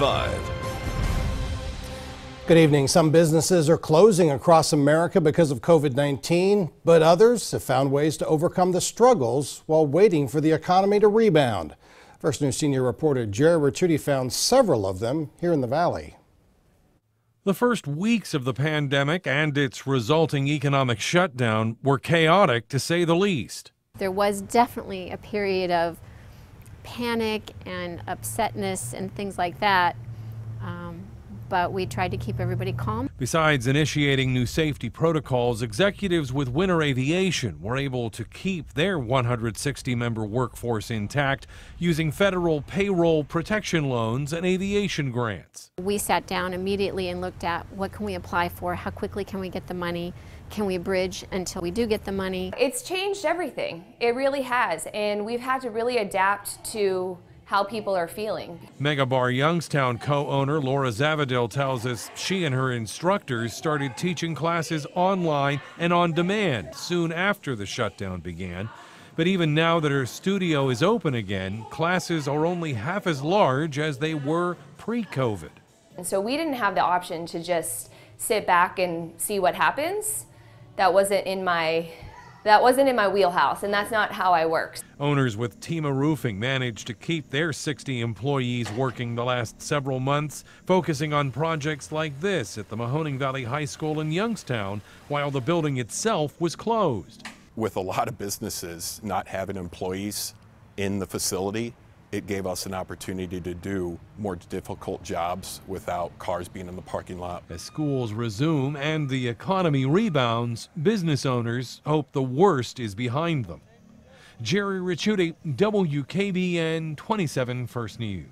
Five. Good evening. Some businesses are closing across America because of COVID 19, but others have found ways to overcome the struggles while waiting for the economy to rebound. First News senior reporter Jerry Ricciuti found several of them here in the Valley. The first weeks of the pandemic and its resulting economic shutdown were chaotic, to say the least. There was definitely a period of panic and upsetness and things like that but we tried to keep everybody calm. Besides initiating new safety protocols, executives with Winter Aviation were able to keep their 160 member workforce intact using federal payroll protection loans and aviation grants. We sat down immediately and looked at what can we apply for, how quickly can we get the money, can we bridge until we do get the money. It's changed everything. It really has. And we've had to really adapt to how people are feeling. Mega Bar Youngstown co owner Laura Zavadil tells us she and her instructors started teaching classes online and on demand soon after the shutdown began. But even now that her studio is open again, classes are only half as large as they were pre COVID. And so we didn't have the option to just sit back and see what happens. That wasn't in my that wasn't in my wheelhouse, and that's not how I work. Owners with Tima Roofing managed to keep their 60 employees working the last several months, focusing on projects like this at the Mahoning Valley High School in Youngstown, while the building itself was closed. With a lot of businesses not having employees in the facility, it gave us an opportunity to do more difficult jobs without cars being in the parking lot. As schools resume and the economy rebounds, business owners hope the worst is behind them. Jerry Ricciuti, WKBN 27 First News.